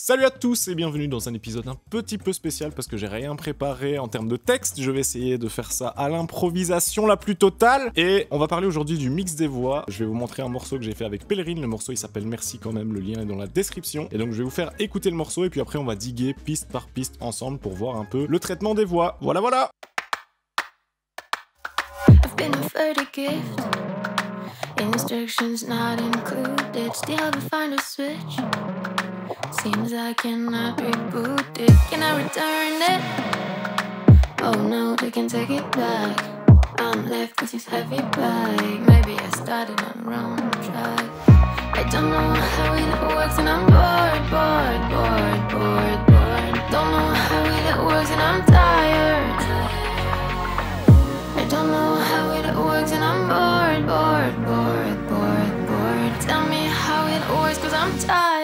Salut à tous et bienvenue dans un épisode un petit peu spécial parce que j'ai rien préparé en termes de texte. Je vais essayer de faire ça à l'improvisation la plus totale. Et on va parler aujourd'hui du mix des voix. Je vais vous montrer un morceau que j'ai fait avec Pellerine Le morceau il s'appelle Merci quand même. Le lien est dans la description. Et donc je vais vous faire écouter le morceau et puis après on va diguer piste par piste ensemble pour voir un peu le traitement des voix. Voilà, voilà! Seems I cannot reboot it. Can I return it? Oh no, they can take it back. I'm left with this heavy bag. Maybe I started on the wrong track. I don't know how it works, and I'm bored, bored, bored, bored, bored. Don't know how it works, and I'm tired. I don't know how it works, and I'm bored, bored, bored, bored, bored. Tell me how it works, cause I'm tired.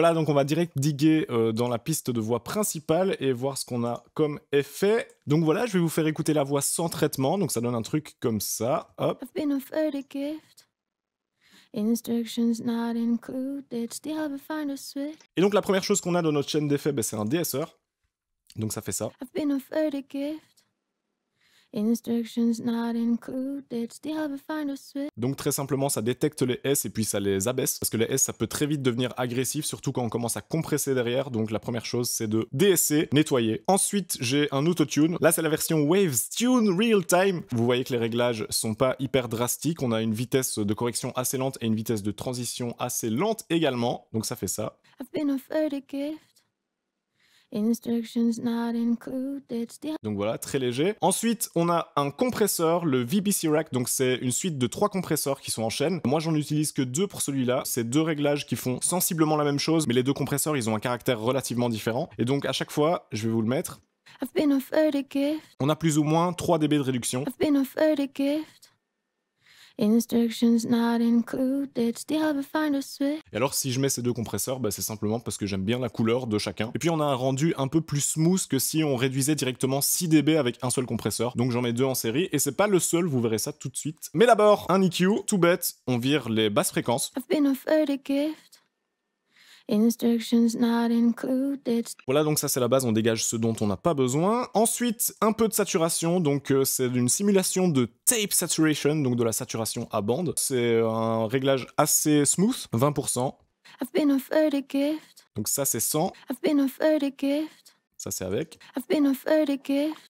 Voilà, donc on va direct diguer euh, dans la piste de voix principale et voir ce qu'on a comme effet. Donc voilà, je vais vous faire écouter la voix sans traitement, donc ça donne un truc comme ça. Hop. Instructions not included, still have a switch. Et donc la première chose qu'on a dans notre chaîne d'effets, ben, c'est un DSR. Donc ça fait ça. I've been a donc très simplement, ça détecte les S et puis ça les abaisse, parce que les S, ça peut très vite devenir agressif, surtout quand on commence à compresser derrière, donc la première chose, c'est de DSC, nettoyer. Ensuite, j'ai un auto tune. là c'est la version Waves Tune Real Time. Vous voyez que les réglages sont pas hyper drastiques, on a une vitesse de correction assez lente et une vitesse de transition assez lente également, donc ça fait ça. Instructions Donc voilà, très léger. Ensuite, on a un compresseur, le VBC Rack. Donc c'est une suite de trois compresseurs qui sont en chaîne. Moi, j'en utilise que deux pour celui-là. C'est deux réglages qui font sensiblement la même chose, mais les deux compresseurs, ils ont un caractère relativement différent. Et donc à chaque fois, je vais vous le mettre. On a plus ou moins 3 dB de réduction. Et alors si je mets ces deux compresseurs, bah, c'est simplement parce que j'aime bien la couleur de chacun. Et puis on a un rendu un peu plus smooth que si on réduisait directement 6 dB avec un seul compresseur. Donc j'en mets deux en série et c'est pas le seul, vous verrez ça tout de suite. Mais d'abord, un EQ, tout bête, on vire les basses fréquences. I've voilà, donc ça c'est la base, on dégage ce dont on n'a pas besoin. Ensuite, un peu de saturation, donc euh, c'est une simulation de tape saturation, donc de la saturation à bande. C'est un réglage assez smooth, 20%. donc ça c'est 100 ça c'est avec.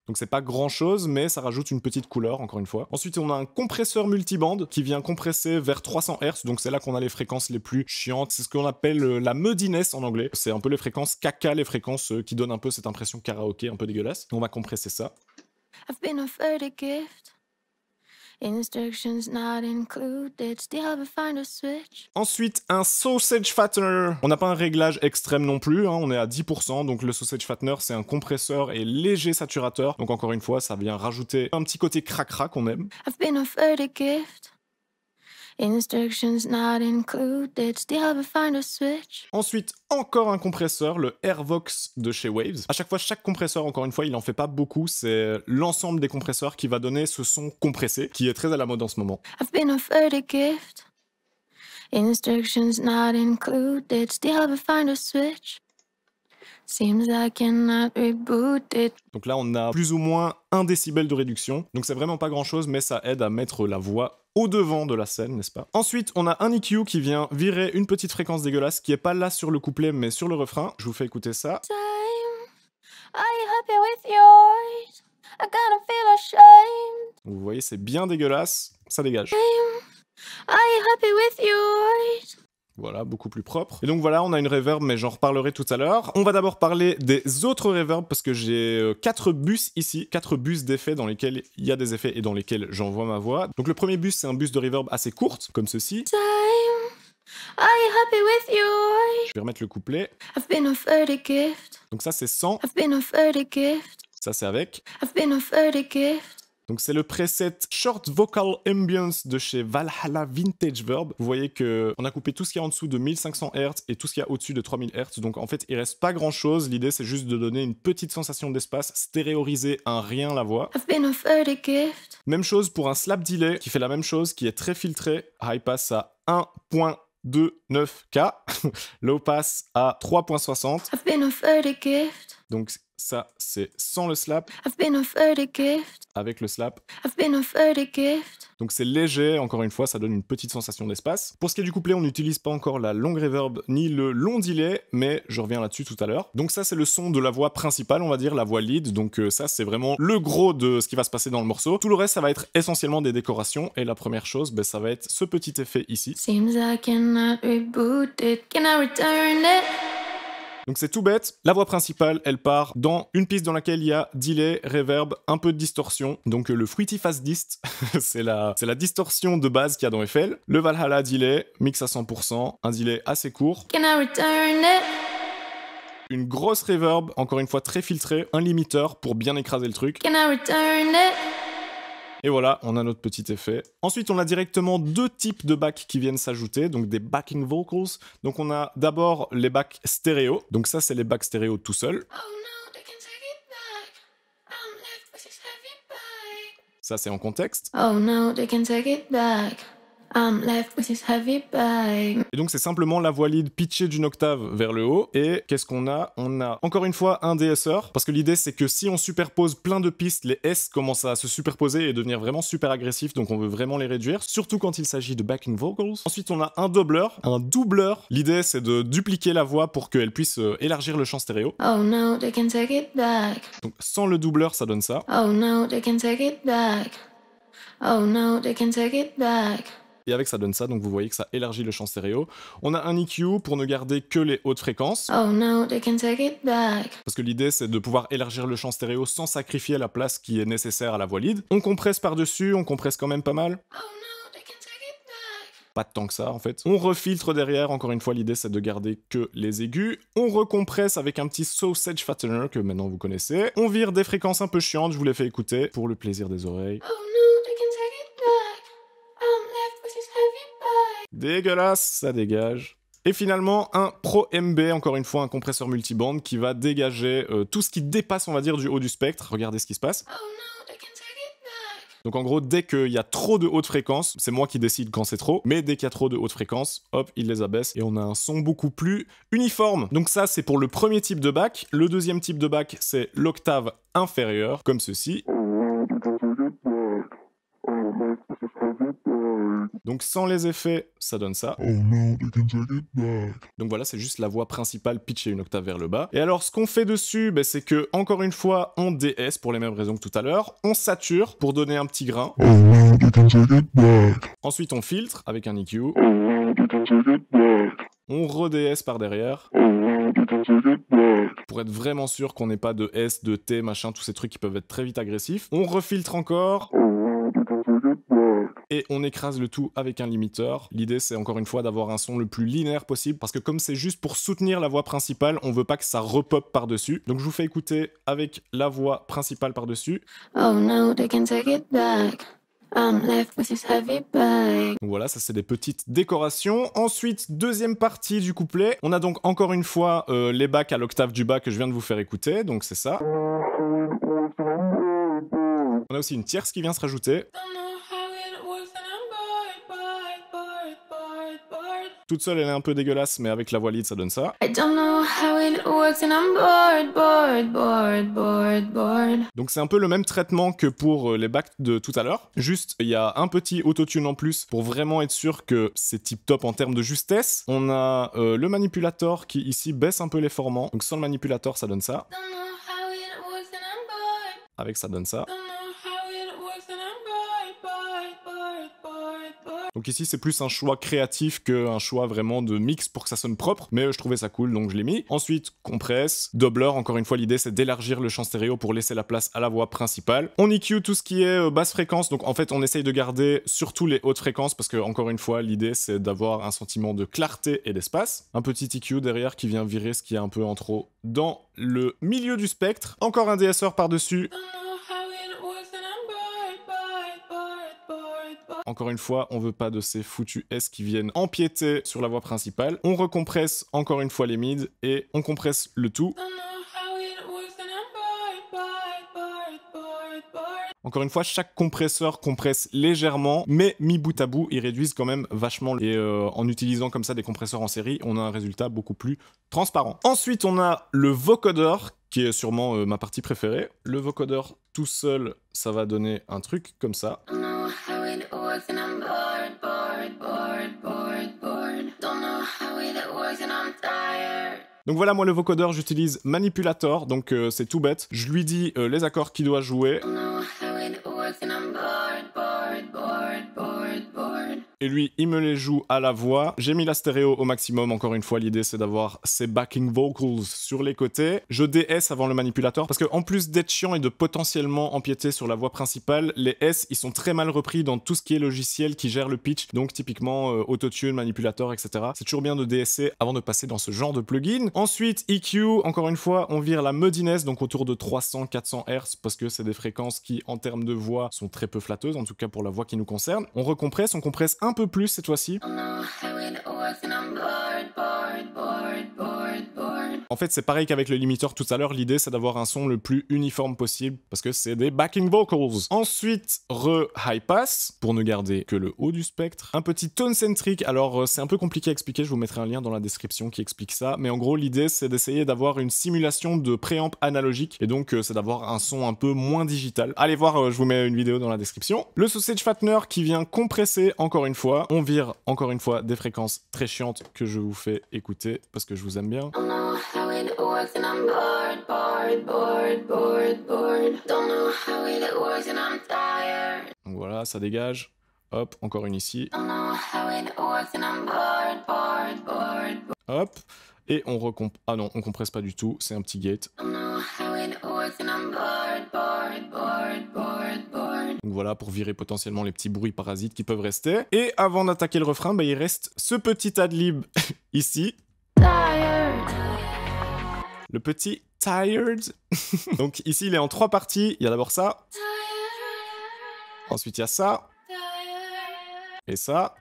Donc c'est pas grand chose, mais ça rajoute une petite couleur, encore une fois. Ensuite, on a un compresseur multiband qui vient compresser vers 300 Hz, donc c'est là qu'on a les fréquences les plus chiantes. C'est ce qu'on appelle euh, la mudiness en anglais. C'est un peu les fréquences caca, les fréquences euh, qui donnent un peu cette impression karaoké un peu dégueulasse. On va compresser ça. I've been gift. Instructions not included. Still find a switch. Ensuite, un sausage fattener. On n'a pas un réglage extrême non plus, hein. on est à 10%, donc le sausage fattener, c'est un compresseur et léger saturateur. Donc encore une fois, ça vient rajouter un petit côté cracra qu'on aime. I've been offered a gift. Ensuite, encore un compresseur, le Airvox de chez Waves. À chaque fois, chaque compresseur, encore une fois, il en fait pas beaucoup. C'est l'ensemble des compresseurs qui va donner ce son compressé, qui est très à la mode en ce moment. Donc là, on a plus ou moins un décibel de réduction. Donc c'est vraiment pas grand chose, mais ça aide à mettre la voix au-devant de la scène, n'est-ce pas Ensuite, on a un EQ qui vient virer une petite fréquence dégueulasse qui est pas là sur le couplet mais sur le refrain. Je vous fais écouter ça. Vous voyez, c'est bien dégueulasse, ça dégage. Voilà, beaucoup plus propre. Et donc voilà, on a une reverb, mais j'en reparlerai tout à l'heure. On va d'abord parler des autres reverbs, parce que j'ai euh, quatre bus ici, quatre bus d'effets dans lesquels il y a des effets et dans lesquels j'envoie ma voix. Donc le premier bus, c'est un bus de reverb assez courte, comme ceci. happy with you. Je vais remettre le couplet. Donc ça c'est sans. Ça c'est avec. Donc c'est le preset Short Vocal Ambience de chez Valhalla Vintage Verb. Vous voyez que on a coupé tout ce qu'il y a en dessous de 1500 Hz et tout ce qu'il y a au-dessus de 3000 Hz. Donc en fait, il reste pas grand-chose. L'idée c'est juste de donner une petite sensation d'espace, stéréoriser un rien la voix. Même chose pour un slap delay qui fait la même chose, qui est très filtré. High pass à 129 k Low pass à 3,60. Donc ça, c'est sans le slap. Avec le slap. Donc c'est léger, encore une fois, ça donne une petite sensation d'espace. Pour ce qui est du couplet, on n'utilise pas encore la longue reverb ni le long delay, mais je reviens là-dessus tout à l'heure. Donc ça, c'est le son de la voix principale, on va dire, la voix lead. Donc euh, ça, c'est vraiment le gros de ce qui va se passer dans le morceau. Tout le reste, ça va être essentiellement des décorations. Et la première chose, ben, ça va être ce petit effet ici. Seems I cannot reboot it. Can I return it? Donc c'est tout bête. La voix principale, elle part dans une piste dans laquelle il y a delay, reverb, un peu de distorsion. Donc le fruity fast dist, c'est la, la distorsion de base qu'il y a dans FL. Le Valhalla delay, mix à 100%, un delay assez court. une grosse reverb, encore une fois très filtrée, un limiteur pour bien écraser le truc. Can I return it? Et voilà, on a notre petit effet. Ensuite, on a directement deux types de backs qui viennent s'ajouter, donc des backing vocals. Donc on a d'abord les backs stéréo. Donc ça, c'est les backs stéréo tout seul. Oh ça, c'est en contexte. Oh no, they can take it back. Um, et donc c'est simplement la voix lead pitchée d'une octave vers le haut. Et qu'est-ce qu'on a On a encore une fois un DSR, parce que l'idée c'est que si on superpose plein de pistes, les S commencent à se superposer et devenir vraiment super agressifs, donc on veut vraiment les réduire, surtout quand il s'agit de backing vocals. Ensuite on a un doubleur, un doubleur. L'idée c'est de dupliquer la voix pour qu'elle puisse euh, élargir le champ stéréo. Oh no, they can take it back. Donc sans le doubleur ça donne ça. Oh no, they can take it back. Oh no, they can take it back et avec ça donne ça, donc vous voyez que ça élargit le champ stéréo. On a un EQ pour ne garder que les hautes fréquences. Oh Parce que l'idée c'est de pouvoir élargir le champ stéréo sans sacrifier la place qui est nécessaire à la voix lead. On compresse par-dessus, on compresse quand même pas mal. Oh pas tant que ça en fait. On refiltre derrière, encore une fois l'idée c'est de garder que les aigus. On recompresse avec un petit sausage fattener que maintenant vous connaissez. On vire des fréquences un peu chiantes, je vous les fais écouter pour le plaisir des oreilles. Oh Dégueulasse, ça dégage. Et finalement, un Pro MB, encore une fois, un compresseur multiband qui va dégager euh, tout ce qui dépasse, on va dire, du haut du spectre. Regardez ce qui se passe. Oh donc en gros, dès qu'il y a trop de hautes fréquences, c'est moi qui décide quand c'est trop, mais dès qu'il y a trop de hautes fréquences, hop, il les abaisse et on a un son beaucoup plus uniforme. Donc ça, c'est pour le premier type de bac. Le deuxième type de bac, c'est l'octave inférieure, comme ceci. Donc sans les effets, ça donne ça. Oh Donc voilà, c'est juste la voix principale pitchée une octave vers le bas. Et alors ce qu'on fait dessus, ben, c'est que encore une fois, on DS pour les mêmes raisons que tout à l'heure, on sature pour donner un petit grain. Oh Ensuite on filtre avec un EQ. Oh on re par derrière. Pour être vraiment sûr qu'on n'ait pas de S, de T, machin, tous ces trucs qui peuvent être très vite agressifs. On refiltre encore et on écrase le tout avec un limiteur. L'idée c'est encore une fois d'avoir un son le plus linéaire possible parce que comme c'est juste pour soutenir la voix principale, on veut pas que ça repop par-dessus. Donc je vous fais écouter avec la voix principale par-dessus. Oh Voilà, ça c'est des petites décorations. Ensuite, deuxième partie du couplet. On a donc encore une fois euh, les bacs à l'octave du bas que je viens de vous faire écouter, donc c'est ça. On a aussi une tierce qui vient se rajouter. Toute seule, elle est un peu dégueulasse, mais avec la voix lead, ça donne ça. Donc c'est un peu le même traitement que pour euh, les bacs de tout à l'heure. Juste, il y a un petit autotune en plus pour vraiment être sûr que c'est tip top en termes de justesse. On a euh, le manipulator qui ici baisse un peu les formants. Donc sans le manipulator, ça donne ça. Avec ça donne ça. Donc ici, c'est plus un choix créatif qu'un choix vraiment de mix pour que ça sonne propre, mais euh, je trouvais ça cool, donc je l'ai mis. Ensuite, compresse, doubler, encore une fois, l'idée c'est d'élargir le champ stéréo pour laisser la place à la voix principale. On EQ tout ce qui est euh, basse fréquence, donc en fait, on essaye de garder surtout les hautes fréquences, parce que, encore une fois, l'idée c'est d'avoir un sentiment de clarté et d'espace. Un petit EQ derrière qui vient virer ce qui est un peu en trop dans le milieu du spectre. Encore un DSR par-dessus. Encore une fois, on veut pas de ces foutus S qui viennent empiéter sur la voie principale. On recompresse encore une fois les mids et on compresse le tout. Encore une fois, chaque compresseur compresse légèrement, mais mis bout à bout, ils réduisent quand même vachement. Et euh, en utilisant comme ça des compresseurs en série, on a un résultat beaucoup plus transparent. Ensuite, on a le vocoder, qui est sûrement euh, ma partie préférée. Le vocoder tout seul, ça va donner un truc comme ça. Donc voilà, moi le vocodeur, j'utilise Manipulator, donc euh, c'est tout bête. Je lui dis euh, les accords qu'il doit jouer. Oh Et lui, il me les joue à la voix. J'ai mis la stéréo au maximum. Encore une fois, l'idée, c'est d'avoir ses backing vocals sur les côtés. Je DS avant le manipulateur parce que en plus d'être chiant et de potentiellement empiéter sur la voix principale, les S, ils sont très mal repris dans tout ce qui est logiciel qui gère le pitch. Donc typiquement euh, autotune, manipulateur, etc. C'est toujours bien de DS avant de passer dans ce genre de plugin. Ensuite, EQ, encore une fois, on vire la muddiness. donc autour de 300-400 Hz parce que c'est des fréquences qui, en termes de voix, sont très peu flatteuses, en tout cas pour la voix qui nous concerne. On recompresse, on compresse un un peu plus cette fois-ci. En fait, c'est pareil qu'avec le limiteur tout à l'heure, l'idée c'est d'avoir un son le plus uniforme possible parce que c'est des backing vocals. Ensuite, re-high pass pour ne garder que le haut du spectre. Un petit tone centric, alors euh, c'est un peu compliqué à expliquer, je vous mettrai un lien dans la description qui explique ça, mais en gros, l'idée c'est d'essayer d'avoir une simulation de préamp analogique et donc euh, c'est d'avoir un son un peu moins digital. Allez voir, euh, je vous mets une vidéo dans la description. Le sausage fattener qui vient compresser encore une fois. On vire encore une fois des fréquences très chiantes que je vous fais écouter parce que je vous aime bien. Donc voilà, ça dégage. Hop, encore une ici. Hop, et on recomp... Ah non, on compresse pas du tout, c'est un petit gate. Donc voilà, pour virer potentiellement les petits bruits parasites qui peuvent rester. Et avant d'attaquer le refrain, bah, il reste ce petit ad lib ici, le petit Tired. Donc ici, il est en trois parties. Il y a d'abord ça. Ensuite, il y a ça. Et ça.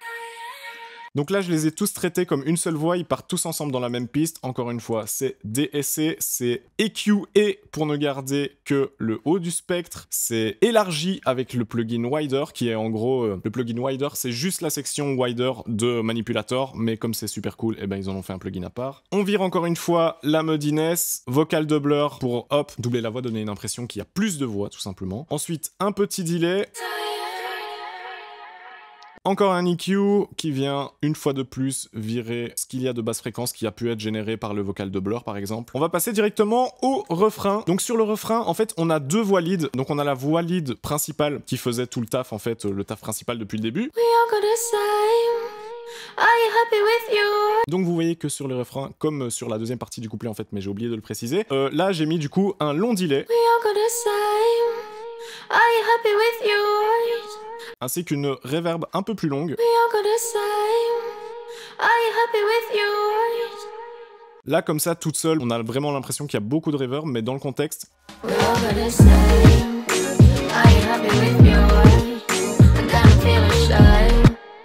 Donc là, je les ai tous traités comme une seule voix, ils partent tous ensemble dans la même piste. Encore une fois, c'est DSC, c'est EQ et pour ne garder que le haut du spectre, c'est élargi avec le plugin wider qui est en gros euh, le plugin wider, c'est juste la section wider de manipulator, mais comme c'est super cool, eh ben ils en ont fait un plugin à part. On vire encore une fois la modiness, vocal doubler pour hop doubler la voix, donner une impression qu'il y a plus de voix tout simplement. Ensuite, un petit delay. Encore un EQ qui vient une fois de plus virer ce qu'il y a de basse fréquence qui a pu être généré par le vocal de Blur par exemple. On va passer directement au refrain. Donc sur le refrain, en fait, on a deux voix lead. Donc on a la voix lead principale qui faisait tout le taf en fait, euh, le taf principal depuis le début. We Donc vous voyez que sur le refrain, comme euh, sur la deuxième partie du couplet en fait, mais j'ai oublié de le préciser, euh, là j'ai mis du coup un long delay. We Happy with you ainsi qu'une reverb un peu plus longue. Là, comme ça, toute seule, on a vraiment l'impression qu'il y a beaucoup de reverb, mais dans le contexte.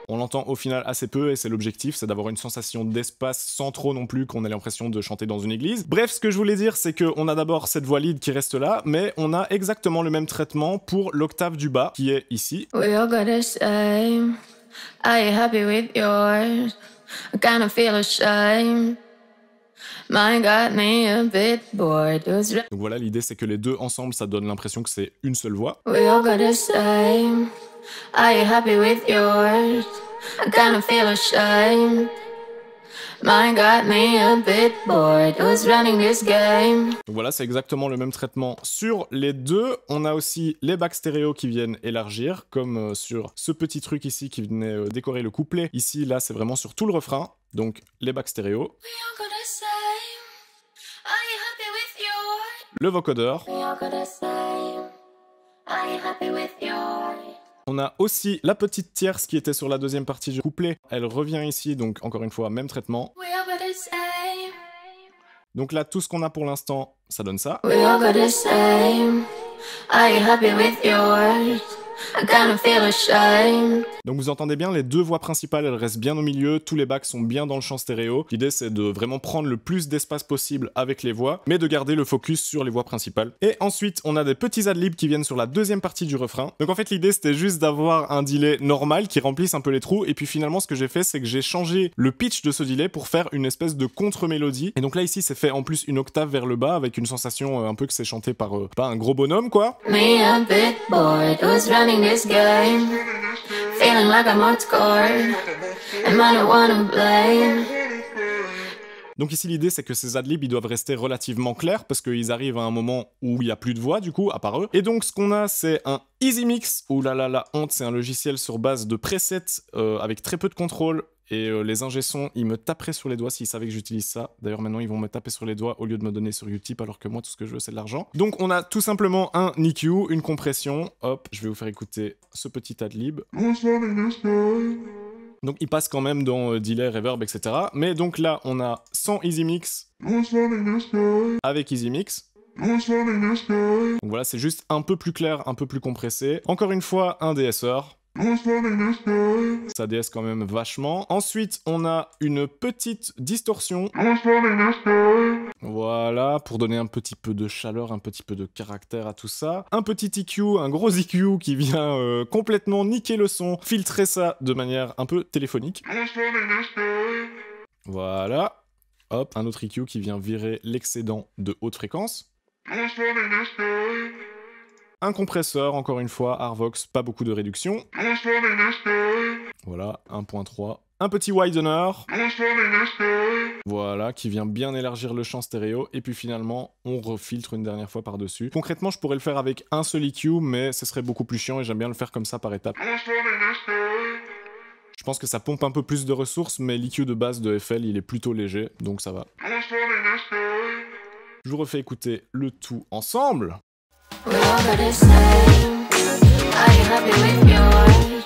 On l'entend au final assez peu et c'est l'objectif, c'est d'avoir une sensation d'espace sans trop non plus qu'on ait l'impression de chanter dans une église. Bref, ce que je voulais dire, c'est qu'on a d'abord cette voix lead qui reste là, mais on a exactement le même traitement pour l'octave du bas qui est ici. feel Donc voilà, l'idée c'est que les deux ensemble, ça donne l'impression que c'est une seule voix. Voilà, c'est exactement le même traitement sur les deux. On a aussi les bacs stéréo qui viennent élargir, comme euh, sur ce petit truc ici qui venait euh, décorer le couplet. Ici, là, c'est vraiment sur tout le refrain. Donc, les bacs stéréo. Le vocodeur. On a aussi la petite tierce qui était sur la deuxième partie du couplet. Elle revient ici, donc encore une fois, même traitement. Donc là, tout ce qu'on a pour l'instant, ça donne ça. Donc vous entendez bien, les deux voix principales, elles restent bien au milieu, tous les bacs sont bien dans le champ stéréo. L'idée c'est de vraiment prendre le plus d'espace possible avec les voix, mais de garder le focus sur les voix principales. Et ensuite, on a des petits adlibs qui viennent sur la deuxième partie du refrain. Donc en fait, l'idée c'était juste d'avoir un delay normal qui remplisse un peu les trous, et puis finalement ce que j'ai fait c'est que j'ai changé le pitch de ce delay pour faire une espèce de contre-mélodie. Et donc là ici c'est fait en plus une octave vers le bas avec une sensation euh, un peu que c'est chanté par euh, pas un gros bonhomme quoi donc ici l'idée c'est que ces adlibs ils doivent rester relativement clairs parce qu'ils arrivent à un moment où il n'y a plus de voix du coup à part eux. Et donc ce qu'on a c'est un Easy Mix, ou là là la honte, c'est un logiciel sur base de presets euh, avec très peu de contrôle et euh, les les ingessons, ils me taperaient sur les doigts s'ils savaient que j'utilise ça. D'ailleurs, maintenant, ils vont me taper sur les doigts au lieu de me donner sur Utip, alors que moi, tout ce que je veux, c'est de l'argent. Donc, on a tout simplement un EQ, une compression. Hop, je vais vous faire écouter ce petit adlib. Donc, il passe quand même dans euh, delay, reverb, etc. Mais donc là, on a sans Easy Mix avec Easy Mix. Donc voilà, c'est juste un peu plus clair, un peu plus compressé. Encore une fois, un DSR. Ça déesse quand même vachement. Ensuite, on a une petite distorsion. Voilà, pour donner un petit peu de chaleur, un petit peu de caractère à tout ça. Un petit EQ, un gros EQ qui vient euh, complètement niquer le son, filtrer ça de manière un peu téléphonique. Voilà. Hop, un autre EQ qui vient virer l'excédent de haute fréquence un compresseur, encore une fois, Arvox, pas beaucoup de réduction. Voilà, 1.3. Un petit widener. Voilà, qui vient bien élargir le champ stéréo. Et puis finalement, on refiltre une dernière fois par-dessus. Concrètement, je pourrais le faire avec un seul EQ, mais ce serait beaucoup plus chiant et j'aime bien le faire comme ça par étapes. Je pense que ça pompe un peu plus de ressources, mais l'EQ de base de FL, il est plutôt léger, donc ça va. Je vous refais écouter le tout ensemble. Nobody's name Are you happy with yours?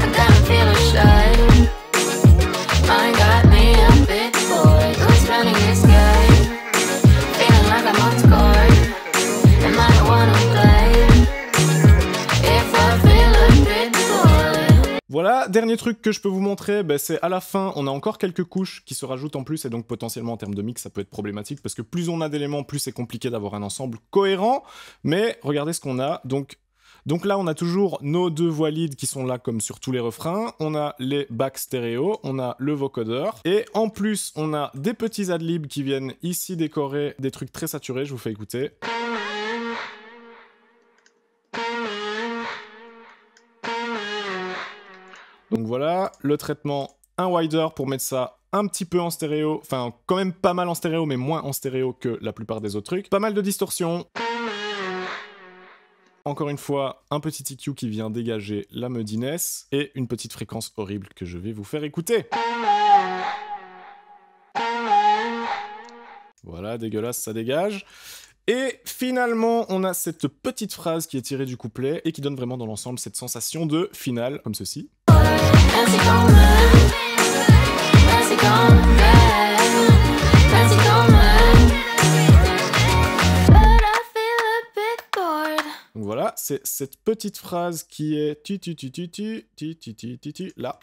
I got feel ashamed dernier truc que je peux vous montrer, ben, c'est à la fin, on a encore quelques couches qui se rajoutent en plus, et donc potentiellement en termes de mix, ça peut être problématique, parce que plus on a d'éléments, plus c'est compliqué d'avoir un ensemble cohérent. Mais regardez ce qu'on a. Donc là, on a toujours nos deux voix lead qui sont là comme sur tous les refrains. On a les bacs stéréo, on a le vocoder, Et en plus, on a des petits adlibs qui viennent ici décorer des trucs très saturés. Je vous fais écouter. Donc voilà, le traitement, un wider pour mettre ça un petit peu en stéréo, enfin quand même pas mal en stéréo, mais moins en stéréo que la plupart des autres trucs. Pas mal de distorsion. Encore une fois, un petit EQ qui vient dégager la mudiness et une petite fréquence horrible que je vais vous faire écouter. Voilà, dégueulasse, ça dégage. Et finalement, on a cette petite phrase qui est tirée du couplet et qui donne vraiment dans l'ensemble cette sensation de finale, comme ceci voilà, c'est cette petite phrase qui est tu tu tu tu tu tu tu tu tu tu là.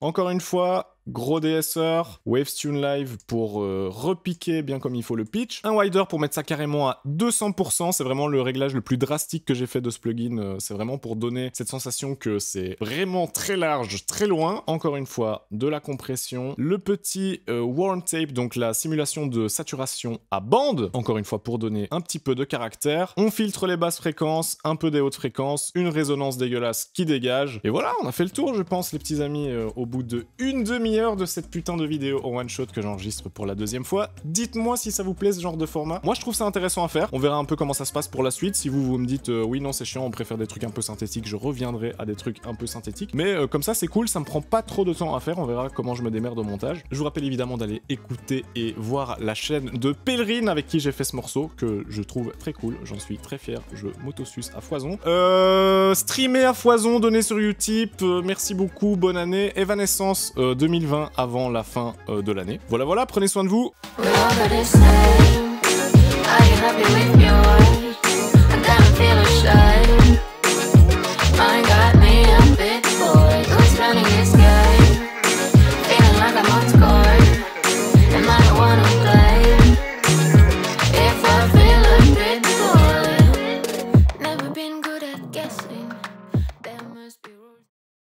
Encore une fois, gros DSR, Wavestune Live pour euh, repiquer bien comme il faut le pitch, un wider pour mettre ça carrément à 200%, c'est vraiment le réglage le plus drastique que j'ai fait de ce plugin, euh, c'est vraiment pour donner cette sensation que c'est vraiment très large, très loin, encore une fois, de la compression, le petit euh, warm tape, donc la simulation de saturation à bande, encore une fois pour donner un petit peu de caractère, on filtre les basses fréquences, un peu des hautes fréquences, une résonance dégueulasse qui dégage, et voilà, on a fait le tour je pense les petits amis, au bout de une demi de cette putain de vidéo en one shot que j'enregistre pour la deuxième fois. Dites-moi si ça vous plaît ce genre de format. Moi je trouve ça intéressant à faire. On verra un peu comment ça se passe pour la suite. Si vous vous me dites euh, oui non c'est chiant, on préfère des trucs un peu synthétiques, je reviendrai à des trucs un peu synthétiques. Mais euh, comme ça c'est cool, ça me prend pas trop de temps à faire. On verra comment je me démerde au montage. Je vous rappelle évidemment d'aller écouter et voir la chaîne de Pèlerine avec qui j'ai fait ce morceau que je trouve très cool. J'en suis très fier. Je motosus à foison. Euh, streamer à foison, donner sur Utip. merci beaucoup. Bonne année. Evanescence 2000 avant la fin euh, de l'année. Voilà, voilà, prenez soin de vous.